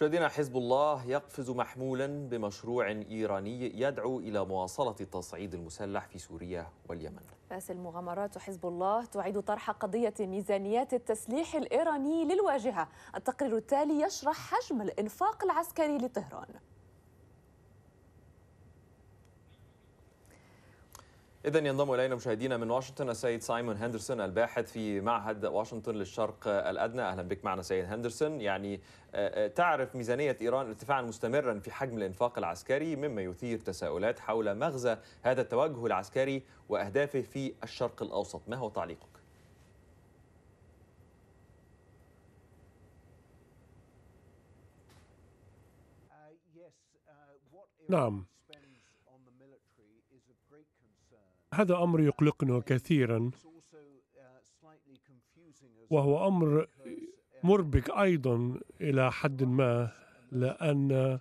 مشاهدينا حزب الله يقفز محمولا بمشروع ايراني يدعو الى مواصله التصعيد المسلح في سوريا واليمن. باسل المغامرات حزب الله تعيد طرح قضيه ميزانيات التسليح الايراني للواجهه، التقرير التالي يشرح حجم الانفاق العسكري لطهران. إذا ينضم إلينا مشاهدينا من واشنطن السيد سايمون هندرسون الباحث في معهد واشنطن للشرق الأدنى أهلا بك معنا سيد هندرسون يعني آه، آه، تعرف ميزانية إيران ارتفاعا مستمرا في حجم الإنفاق العسكري مما يثير تساؤلات حول مغزى هذا التوجه العسكري وأهدافه في الشرق الأوسط ما هو تعليقك؟ نعم uh, uh, هذا امر يقلقنا كثيرا وهو امر مربك ايضا الى حد ما لان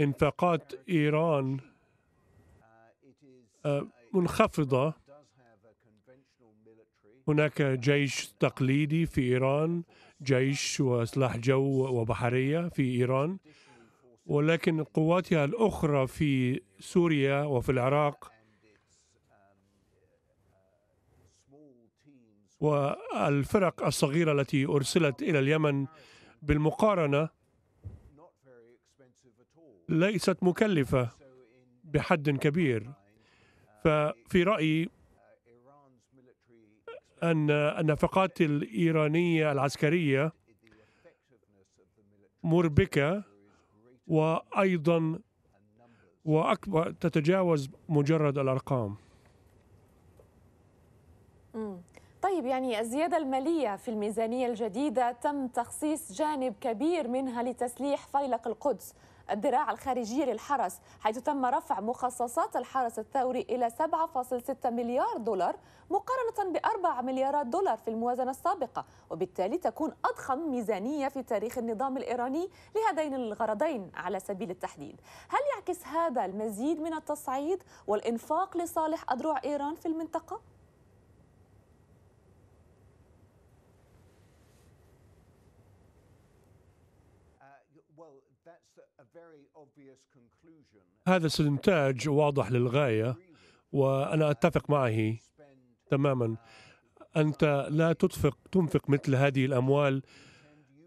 انفاقات ايران آه، منخفضه هناك جيش تقليدي في ايران جيش وسلاح جو وبحريه في ايران ولكن قواتها الأخرى في سوريا وفي العراق والفرق الصغيرة التي أرسلت إلى اليمن بالمقارنة ليست مكلفة بحد كبير ففي رأيي أن النفقات الإيرانية العسكرية مربكة وأيضا وأكبر تتجاوز مجرد الأرقام طيب يعني الزيادة المالية في الميزانية الجديدة تم تخصيص جانب كبير منها لتسليح فيلق القدس الذراع الخارجية للحرس حيث تم رفع مخصصات الحرس الثوري إلى 7.6 مليار دولار مقارنة ب 4 مليارات دولار في الموازنة السابقة وبالتالي تكون أضخم ميزانية في تاريخ النظام الإيراني لهذين الغرضين على سبيل التحديد هل يعكس هذا المزيد من التصعيد والإنفاق لصالح أدروع إيران في المنطقة؟ هذا استنتاج واضح للغاية وأنا أتفق معه تماما أنت لا تدفق تنفق مثل هذه الأموال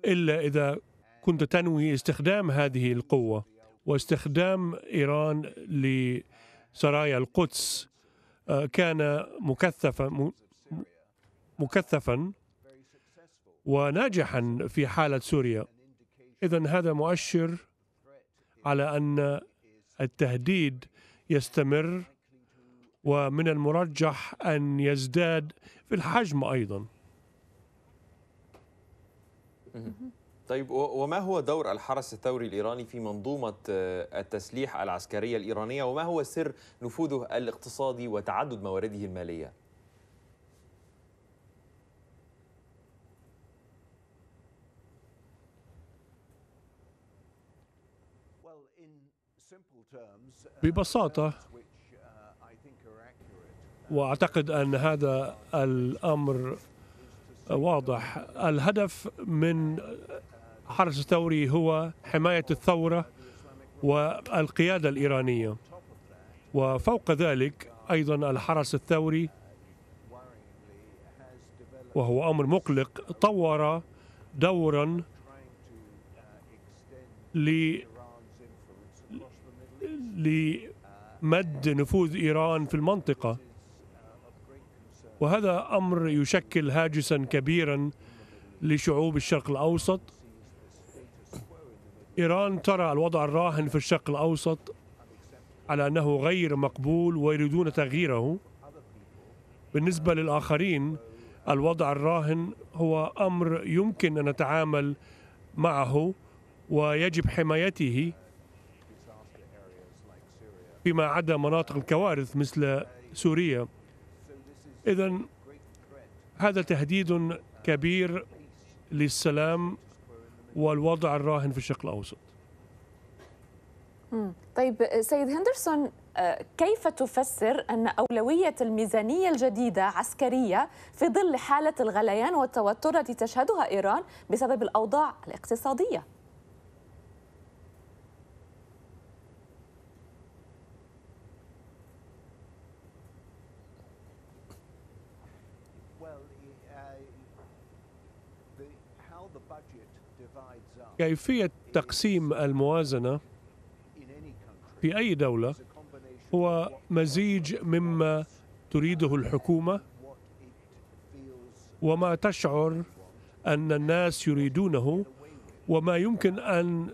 إلا إذا كنت تنوي استخدام هذه القوة واستخدام إيران لسرايا القدس آه، كان مكثفا مكثفا وناجحا في حالة سوريا إذا هذا مؤشر على أن التهديد يستمر ومن المرجح أن يزداد في الحجم أيضا طيب وما هو دور الحرس الثوري الإيراني في منظومة آه، التسليح العسكرية الإيرانية وما هو سر نفوذه الاقتصادي وتعدد موارده المالية؟ Uh, ببساطة uh, وأعتقد أن هذا الأمر واضح الهدف من حرس الثوري هو حماية الثورة والقيادة الإيرانية وفوق ذلك أيضا الحرس الثوري وهو أمر مقلق طور دورا لمد نفوذ إيران في المنطقة وهذا أمر يشكل هاجسا كبيرا لشعوب الشرق الأوسط إيران ترى الوضع الراهن في الشرق الأوسط على أنه غير مقبول ويريدون تغييره بالنسبة للآخرين الوضع الراهن هو أمر يمكن أن نتعامل معه ويجب حمايته فيما عدا مناطق الكوارث مثل سوريا إذا هذا تهديد كبير للسلام والوضع الراهن في الشرق الأوسط طيب سيد هندرسون آه، كيف تفسر أن أولوية الميزانية الجديدة عسكرية في ظل حالة الغليان والتوتر التي تشهدها إيران بسبب الأوضاع الاقتصادية؟ Eh, uh, كيفية تقسيم الموازنة في أي دولة هو مزيج مما تريده الحكومة وما تشعر أن الناس يريدونه وما يمكن uh, أن uh,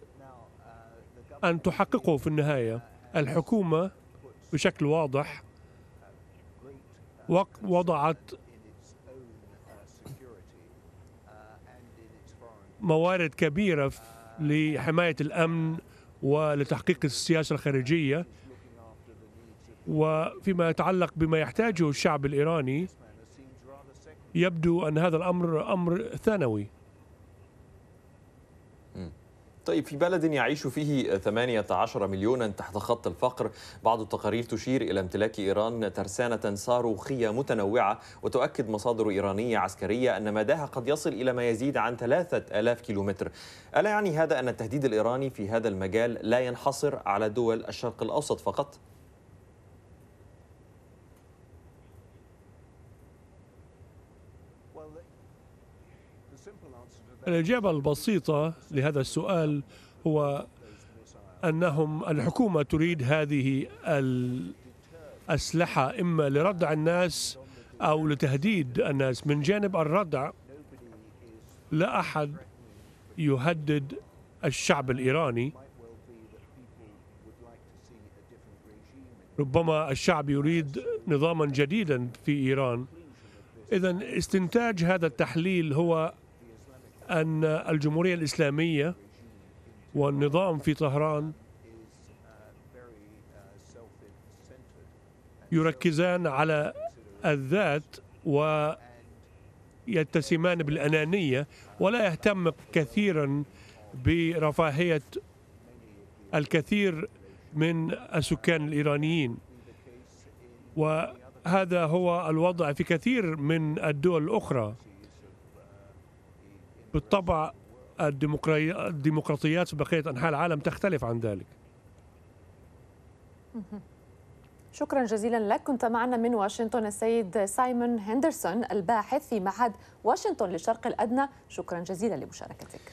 أن تحققه في النهاية الحكومة بشكل واضح وضعت موارد كبيرة لحماية الأمن ولتحقيق السياسة الخارجية وفيما يتعلق بما يحتاجه الشعب الإيراني يبدو أن هذا الأمر أمر ثانوي طيب في بلد يعيش فيه 18 مليونا تحت خط الفقر بعض التقارير تشير إلى امتلاك إيران ترسانة صاروخية متنوعة وتؤكد مصادر إيرانية عسكرية أن مداها قد يصل إلى ما يزيد عن 3000 كيلومتر ألا يعني هذا أن التهديد الإيراني في هذا المجال لا ينحصر على دول الشرق الأوسط فقط؟ الإجابة البسيطة لهذا السؤال هو أنهم الحكومة تريد هذه الأسلحة إما لردع الناس أو لتهديد الناس من جانب الردع لا أحد يهدد الشعب الإيراني ربما الشعب يريد نظاما جديدا في إيران إذا استنتاج هذا التحليل هو أن الجمهورية الإسلامية والنظام في طهران يركزان على الذات ويتسمان بالأنانية ولا يهتم كثيرا برفاهية الكثير من السكان الإيرانيين وهذا هو الوضع في كثير من الدول الأخرى بالطبع الديمقراطيات في بقية أنحاء العالم تختلف عن ذلك شكرا جزيلا لك كنت معنا من واشنطن السيد سايمون هندرسون الباحث في معهد واشنطن للشرق الأدنى شكرا جزيلا لمشاركتك